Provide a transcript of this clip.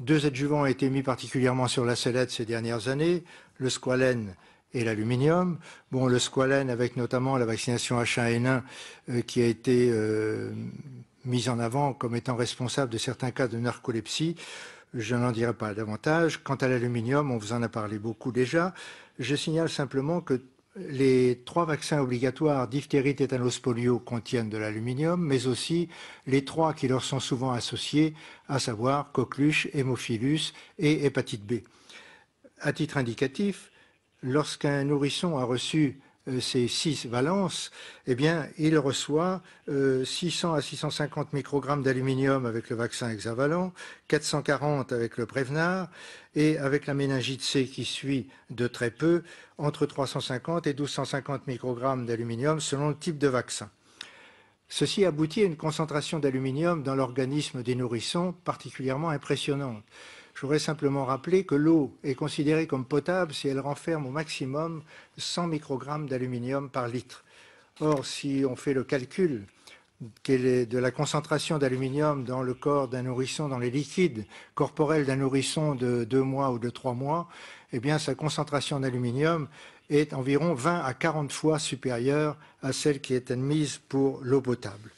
Deux adjuvants ont été mis particulièrement sur la sellette ces dernières années, le squalène et l'aluminium. Bon, le squalène avec notamment la vaccination H1N1 euh, qui a été euh, mise en avant comme étant responsable de certains cas de narcolepsie. Je n'en dirai pas davantage. Quant à l'aluminium, on vous en a parlé beaucoup déjà. Je signale simplement que les trois vaccins obligatoires diphtérie, tétanos, polio contiennent de l'aluminium, mais aussi les trois qui leur sont souvent associés, à savoir coqueluche, hémophilus et hépatite B. À titre indicatif, lorsqu'un nourrisson a reçu euh, ces six valences, eh bien, il reçoit 600 euh, à 650 microgrammes d'aluminium avec le vaccin hexavalent, 440 avec le Prévenard, et avec la méningite C qui suit de très peu, entre 350 et 1250 microgrammes d'aluminium selon le type de vaccin. Ceci aboutit à une concentration d'aluminium dans l'organisme des nourrissons particulièrement impressionnante. Je voudrais simplement rappeler que l'eau est considérée comme potable si elle renferme au maximum 100 microgrammes d'aluminium par litre. Or, si on fait le calcul de la concentration d'aluminium dans le corps d'un nourrisson, dans les liquides corporels d'un nourrisson de deux mois ou de trois mois, eh bien, sa concentration d'aluminium est environ 20 à 40 fois supérieure à celle qui est admise pour l'eau potable.